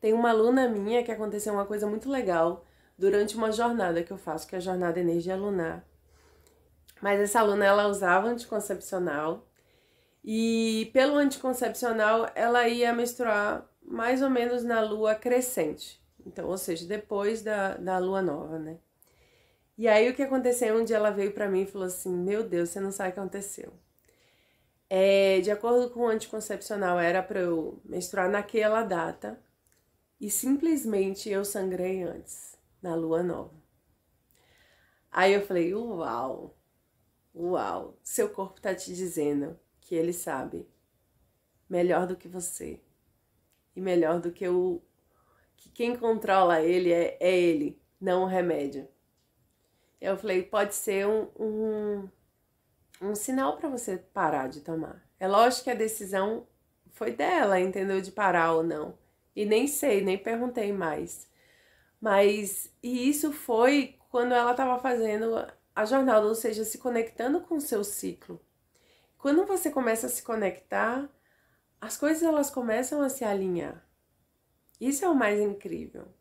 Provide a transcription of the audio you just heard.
Tem uma aluna minha que aconteceu uma coisa muito legal durante uma jornada que eu faço, que é a jornada Energia Lunar. Mas essa aluna ela usava anticoncepcional e pelo anticoncepcional ela ia menstruar mais ou menos na lua crescente. Então, ou seja, depois da, da lua nova, né? E aí o que aconteceu? Um dia ela veio para mim e falou assim: Meu Deus, você não sabe o que aconteceu. É, de acordo com o anticoncepcional, era para eu menstruar naquela data e simplesmente eu sangrei antes, na lua nova. Aí eu falei: Uau, uau, seu corpo tá te dizendo que ele sabe melhor do que você e melhor do que o. que quem controla ele é, é ele, não o remédio. Eu falei: pode ser um, um, um sinal para você parar de tomar. É lógico que a decisão foi dela, entendeu? De parar ou não. E nem sei, nem perguntei mais. Mas, e isso foi quando ela estava fazendo a jornada, ou seja, se conectando com o seu ciclo. Quando você começa a se conectar, as coisas elas começam a se alinhar. Isso é o mais incrível.